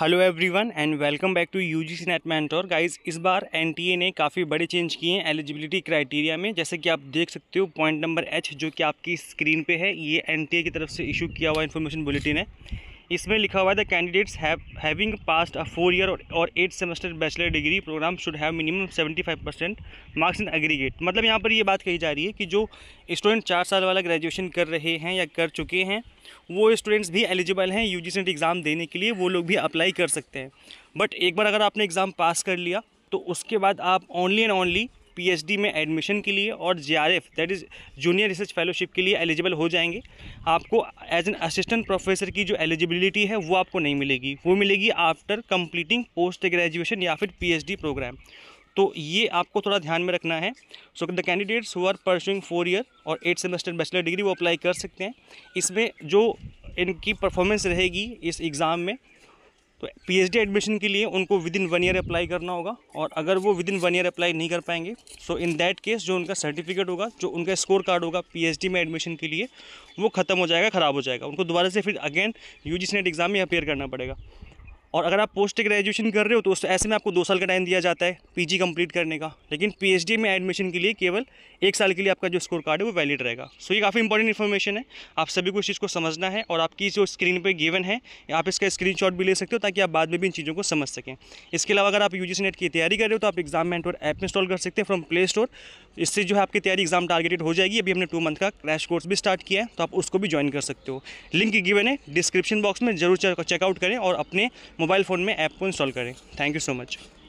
hello everyone and welcome back to UGC NET mentor guys इस बार NTA ने काफ़ी बड़े चेंज किए हैं एलिजिबिलिटी क्राइटेरिया में जैसे कि आप देख सकते हो पॉइंट नंबर एच जो कि आपकी स्क्रीन पे है ये एनटीए की तरफ से इशू किया हुआ इन्फॉर्मेशन बुलेटिन है इसमें लिखा हुआ है the candidates having passed a four year और eight semester bachelor degree program should have minimum seventy five percent marks in aggregate मतलब यहाँ पर ये बात कही जा रही है कि जो स्टूडेंट चार साल वाला ग्रेजुएशन कर रहे हैं या कर चुके हैं वो स्टूडेंट्स भी एलिजिबल हैं यू जी एग्ज़ाम देने के लिए वो लोग भी अप्लाई कर सकते हैं बट एक बार अगर आपने एग्ज़ाम पास कर लिया तो उसके बाद आप ओनली एंड ओनली पी में एडमिशन के लिए और J R F that is junior research fellowship के लिए एलिजिबल हो जाएंगे आपको एज एन असिस्टेंट प्रोफेसर की जो एलिजिबिलिटी है वो आपको नहीं मिलेगी वो मिलेगी आफ्टर कंप्लीटिंग पोस्ट ग्रेजुएशन या फिर पी प्रोग्राम तो ये आपको थोड़ा ध्यान में रखना है so the candidates who are pursuing four year और एट सेमेस्टर बैचलर डिग्री वो अप्लाई कर सकते हैं इसमें जो इनकी परफॉर्मेंस रहेगी इस एग्ज़ाम में तो पीएचडी एडमिशन के लिए उनको within one year apply करना होगा और अगर वो within one year apply नहीं कर पाएंगे सो इन दैट केस जो उनका सर्टिफिकेट होगा जो उनका स्कोर कार्ड होगा पीएचडी में एडमिशन के लिए वो ख़त्म हो जाएगा ख़राब हो जाएगा उनको दोबारा से फिर again U G NET exam में अपेयर करना पड़ेगा और अगर आप पोस्ट ग्रेजुएशन कर रहे हो तो उस ऐसे में आपको दो साल का टाइम दिया जाता है पीजी कंप्लीट करने का लेकिन पीएचडी में एडमिशन के लिए केवल एक साल के लिए आपका जो स्कोर कार्ड है वो वैलिड रहेगा सो ये काफ़ी इंपॉर्टेंट इन्फॉर्मेशन है आप सभी को इस चीज़ को समझना है और आपकी जो स्क्रीन पर गिवन है आप इसका स्क्रीन भी ले सकते हो ताकि आप बाद में भी इन चीज़ों को समझ सकें इसके अलावा अगर आप यू नेट की तैयारी कर रहे हो तो आप एग्जाम मैंटोर ऐप इंस्टॉल कर सकते हैं फ्रॉम प्ले स्टोर इससे जो है आपकी तैयारी एग्जाम टारगेटेड हो जाएगी अभी हमने टू मंथ का क्रैश कोर्स भी स्टार्ट किया है तो आप उसको भी ज्वाइन कर सकते हो लिंक गिवन है डिस्क्रिप्शन बॉक्स में जरूर चेकआउट करें और अपने मोबाइल फ़ोन में ऐप को इंस्टॉल करें थैंक यू सो मच